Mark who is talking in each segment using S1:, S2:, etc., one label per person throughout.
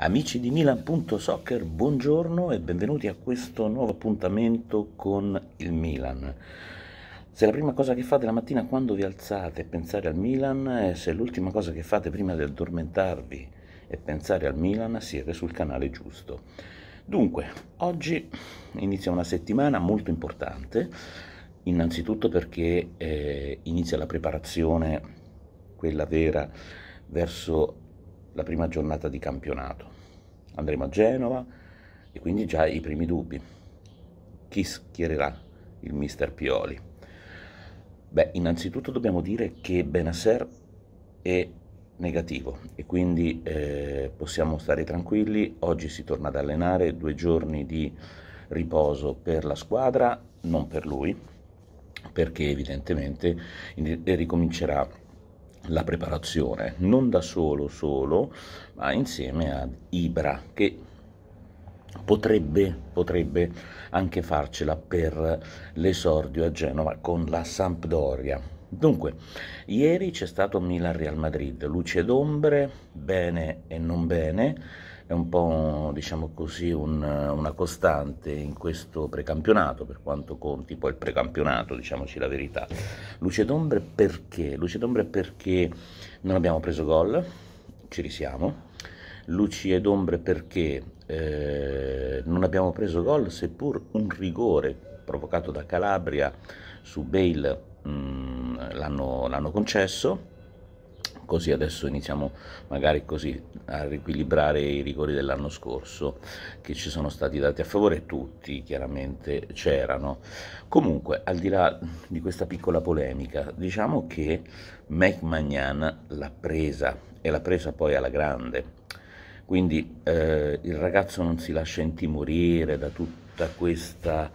S1: Amici di Milan.soccer, buongiorno e benvenuti a questo nuovo appuntamento con il Milan. Se la prima cosa che fate la mattina quando vi alzate è pensare al Milan e se l'ultima cosa che fate prima di addormentarvi è pensare al Milan, siete sul canale giusto. Dunque, oggi inizia una settimana molto importante, innanzitutto perché eh, inizia la preparazione, quella vera, verso la prima giornata di campionato. Andremo a Genova e quindi già i primi dubbi. Chi schiererà il mister Pioli? Beh, innanzitutto dobbiamo dire che Benasser è negativo e quindi eh, possiamo stare tranquilli. Oggi si torna ad allenare, due giorni di riposo per la squadra, non per lui, perché evidentemente ricomincerà la preparazione, non da solo solo, ma insieme ad Ibra che potrebbe, potrebbe anche farcela per l'esordio a Genova con la Sampdoria. Dunque, ieri c'è stato Milan-Real Madrid, luce d'ombre, bene e non bene, è un po' diciamo così, un, una costante in questo precampionato, per quanto conti poi il precampionato, diciamoci la verità. Luce d'ombre perché? Luce d'ombre perché non abbiamo preso gol, ci risiamo. Luci ed ombre perché eh, non abbiamo preso gol, seppur un rigore provocato da Calabria su bail mm, l'hanno concesso così adesso iniziamo magari così a riequilibrare i rigori dell'anno scorso che ci sono stati dati a favore, tutti chiaramente c'erano. Comunque, al di là di questa piccola polemica, diciamo che Magnan l'ha presa e l'ha presa poi alla grande. Quindi eh, il ragazzo non si lascia intimorire da tutta questa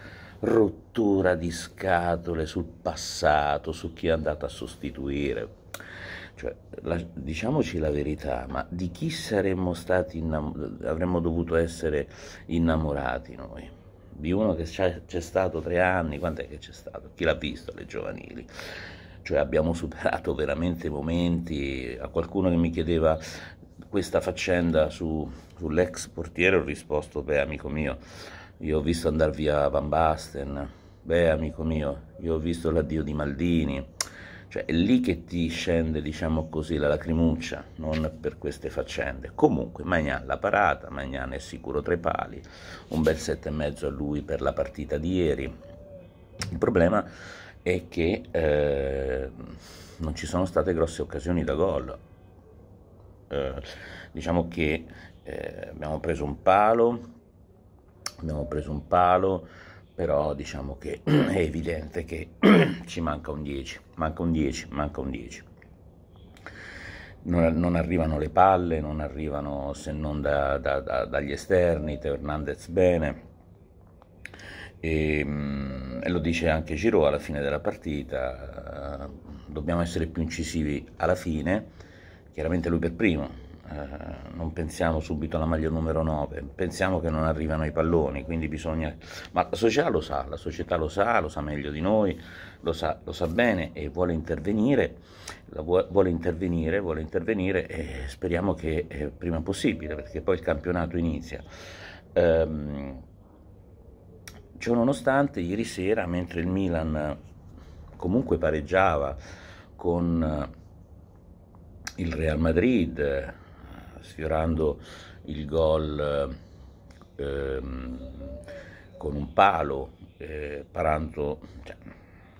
S1: rottura di scatole sul passato, su chi è andato a sostituire. Cioè, la, diciamoci la verità, ma di chi saremmo stati avremmo dovuto essere innamorati noi? Di uno che c'è stato tre anni, quant'è che c'è stato? Chi l'ha visto le giovanili? Cioè abbiamo superato veramente momenti, a qualcuno che mi chiedeva questa faccenda su, sull'ex portiere ho risposto, beh amico mio, io ho visto andare via Van Basten, beh amico mio, io ho visto l'addio di Maldini, cioè è lì che ti scende, diciamo così, la lacrimuccia, non per queste faccende. Comunque, Magnan l'ha parata, Magnan è sicuro tra i pali, un bel e mezzo a lui per la partita di ieri. Il problema è che eh, non ci sono state grosse occasioni da gol. Eh, diciamo che eh, abbiamo preso un palo, abbiamo preso un palo, però diciamo che è evidente che ci manca un 10, manca un 10, manca un 10. Non, non arrivano le palle, non arrivano se non da, da, da, dagli esterni, Teo Hernandez bene, e, ehm, e, lo dice anche Giro alla fine della partita, eh, dobbiamo essere più incisivi alla fine, chiaramente lui per primo, eh, non pensiamo subito alla maglia numero 9, pensiamo che non arrivano i palloni, quindi bisogna... Ma la società lo sa, la società lo sa, lo sa meglio di noi, lo sa, lo sa bene e vuole intervenire, vuole intervenire, vuole intervenire e speriamo che eh, prima possibile, perché poi il campionato inizia. Ehm, Ciononostante, ieri sera, mentre il Milan comunque pareggiava con il Real Madrid, sfiorando il gol ehm, con un palo, eh, parando cioè,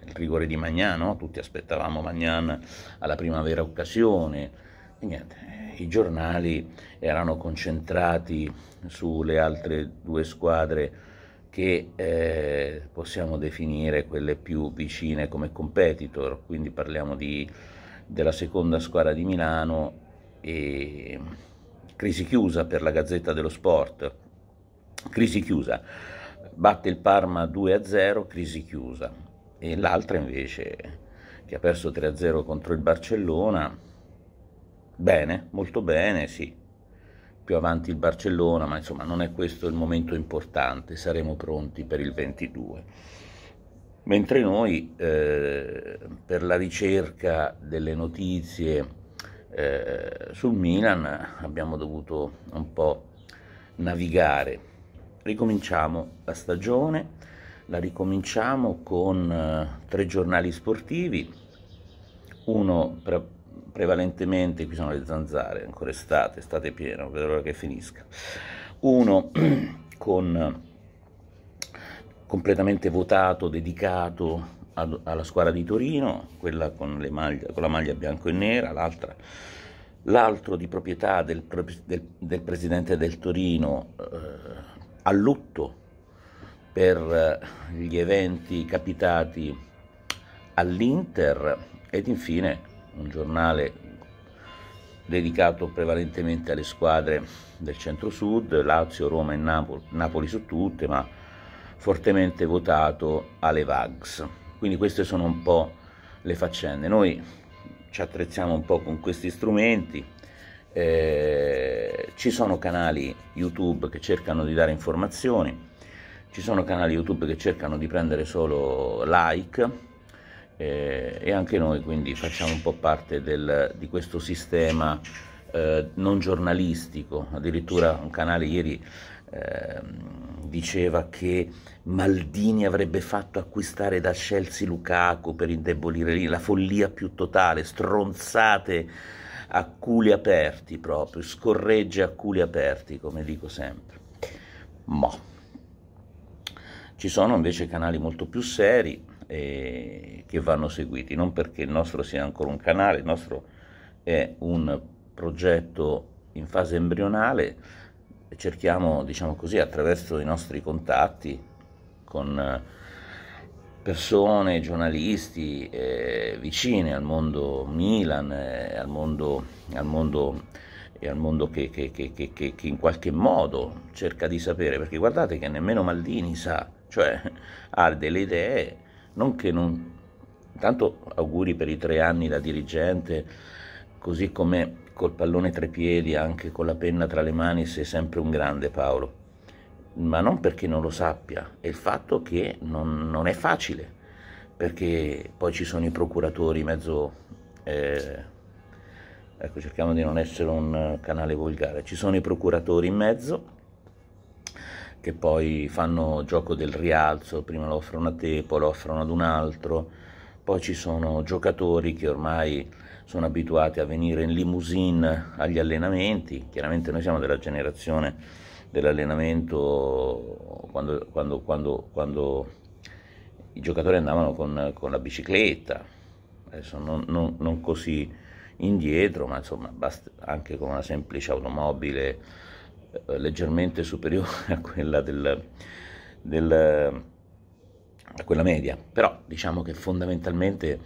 S1: il rigore di Magnano, tutti aspettavamo Magnan alla primavera occasione. E niente, I giornali erano concentrati sulle altre due squadre che eh, possiamo definire quelle più vicine come competitor, quindi parliamo di, della seconda squadra di Milano e crisi chiusa per la Gazzetta dello Sport, crisi chiusa, batte il Parma 2-0, crisi chiusa, e l'altra invece che ha perso 3-0 contro il Barcellona, bene, molto bene, sì, più avanti il Barcellona, ma insomma non è questo il momento importante, saremo pronti per il 22. Mentre noi eh, per la ricerca delle notizie, eh, sul Milan abbiamo dovuto un po' navigare. Ricominciamo la stagione, la ricominciamo con eh, tre giornali sportivi, uno pre prevalentemente, qui sono le zanzare, ancora estate, estate piena, vedo l'ora che finisca, uno con completamente votato, dedicato alla squadra di Torino, quella con, maglie, con la maglia bianco e nera, l'altra l'altro di proprietà del, del, del, presidente del Torino eh, a lutto per eh, gli eventi capitati all'Inter ed infine un giornale dedicato prevalentemente alle squadre del centro-sud, Lazio, Roma e Napoli, Napoli su tutte, ma fortemente votato alle VAGS. Quindi queste sono un po' le faccende. Noi ci attrezziamo un po' con questi strumenti, eh, ci sono canali YouTube che cercano di dare informazioni, ci sono canali YouTube che cercano di prendere solo like eh, e anche noi quindi facciamo un po' parte del, di questo sistema eh, non giornalistico, addirittura un canale ieri Ehm, diceva che Maldini avrebbe fatto acquistare da Chelsea Lukaku per indebolire lì, la follia più totale, stronzate a culi aperti proprio, scorregge a culi aperti, come dico sempre. Ma ci sono invece canali molto più seri eh, che vanno seguiti, non perché il nostro sia ancora un canale, il nostro è un progetto in fase embrionale, cerchiamo, diciamo così, attraverso i nostri contatti con eh, persone, giornalisti eh, vicine al mondo Milan, eh, al mondo, al mondo, eh, al mondo che, che, che, che, in qualche modo cerca di sapere, perché guardate che nemmeno Maldini sa, cioè ha delle idee, non che non... Tanto auguri per i tre anni da dirigente, così come col pallone tra i piedi, anche con la penna tra le mani, sei sempre un grande Paolo, ma non perché non lo sappia, è il fatto che non, non è facile, perché poi ci sono i procuratori mezzo... Eh, ecco, cerchiamo di non essere un canale volgare, ci sono i procuratori in mezzo che poi fanno gioco del rialzo, prima lo offrono a te, poi lo offrono ad un altro, poi ci sono giocatori che ormai sono abituati a venire in limousine agli allenamenti, chiaramente noi siamo della generazione dell'allenamento quando, quando, quando, quando i giocatori andavano con, con la bicicletta, adesso non, non, non, così indietro, ma insomma basta anche con una semplice automobile eh, leggermente superiore a quella del, del a quella media, però diciamo che fondamentalmente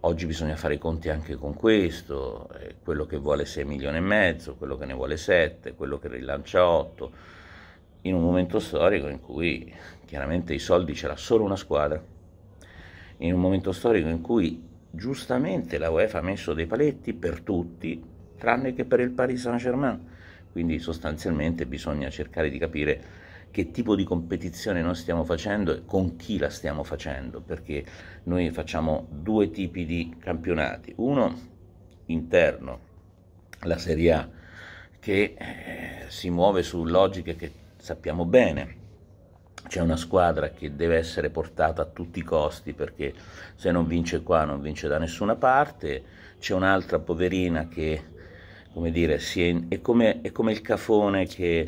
S1: oggi bisogna fare i conti anche con questo, eh, quello che vuole 6 milioni e mezzo, quello che ne vuole 7, quello che rilancia 8, in un momento storico in cui chiaramente i soldi ce l'ha solo una squadra, in un momento storico in cui giustamente la UEFA ha messo dei paletti per tutti, tranne che per il Paris Saint-Germain, quindi sostanzialmente bisogna cercare di capire che tipo di competizione noi stiamo facendo e con chi la stiamo facendo, perché noi facciamo due tipi di campionati. Uno interno, la Serie A, che eh, si muove su logiche che sappiamo bene. C'è una squadra che deve essere portata a tutti i costi perché se non vince qua non vince da nessuna parte, c'è un'altra poverina che come dire, è, è, come, è come il cafone che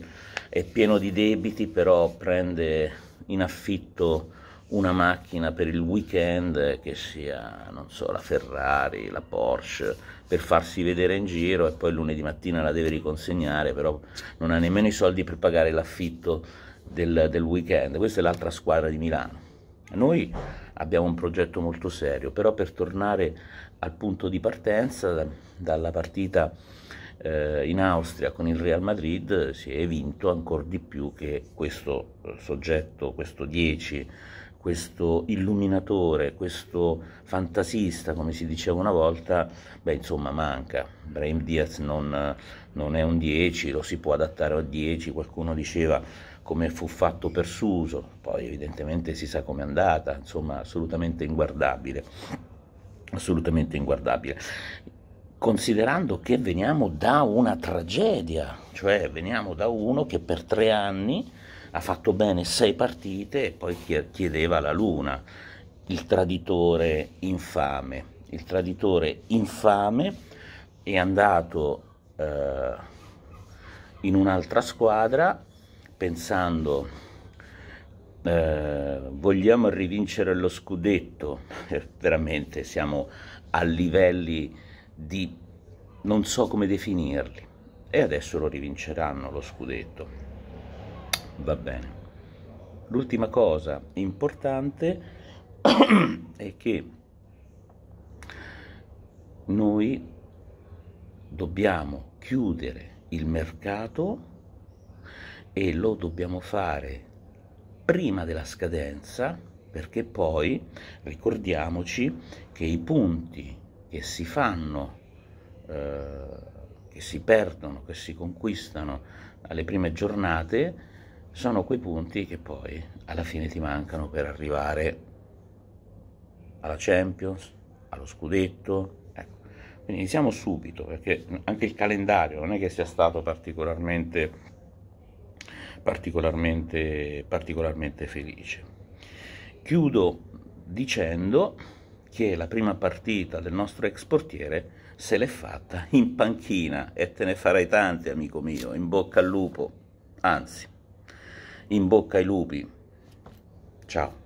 S1: è pieno di debiti, però prende in affitto una macchina per il weekend che sia, non so, la Ferrari, la Porsche, per farsi vedere in giro e poi lunedì mattina la deve riconsegnare, però non ha nemmeno i soldi per pagare l'affitto del, del weekend. Questa è l'altra squadra di Milano. Noi abbiamo un progetto molto serio, però per tornare al punto di partenza, dalla partita eh, in Austria con il Real Madrid si è vinto ancora di più che questo eh, soggetto, questo 10, questo illuminatore, questo fantasista, come si diceva una volta, beh insomma manca. Brahim Diaz non, non è un 10, lo si può adattare a 10, qualcuno diceva come fu fatto per Suso, poi evidentemente si sa com'è andata, insomma assolutamente inguardabile assolutamente inguardabile considerando che veniamo da una tragedia, cioè veniamo da uno che per tre anni ha fatto bene sei partite e poi chiedeva la luna, il traditore infame. Il traditore infame è andato eh, in un'altra squadra pensando eh, vogliamo rivincere lo scudetto, veramente siamo a livelli di non so come definirli e adesso lo rivinceranno lo scudetto. Va bene. L'ultima cosa importante è che noi dobbiamo chiudere il mercato e lo dobbiamo fare prima della scadenza perché poi ricordiamoci che i punti che si fanno, eh, che si perdono, che si conquistano alle prime giornate, sono quei punti che poi alla fine ti mancano per arrivare alla Champions, allo scudetto. Ecco. Quindi iniziamo subito, perché anche il calendario non è che sia stato particolarmente... Particolarmente, particolarmente, felice. Chiudo dicendo perché la prima partita del nostro ex portiere se l'è fatta in panchina e te ne farai tante, amico mio, in bocca al lupo, anzi, in bocca ai lupi. Ciao.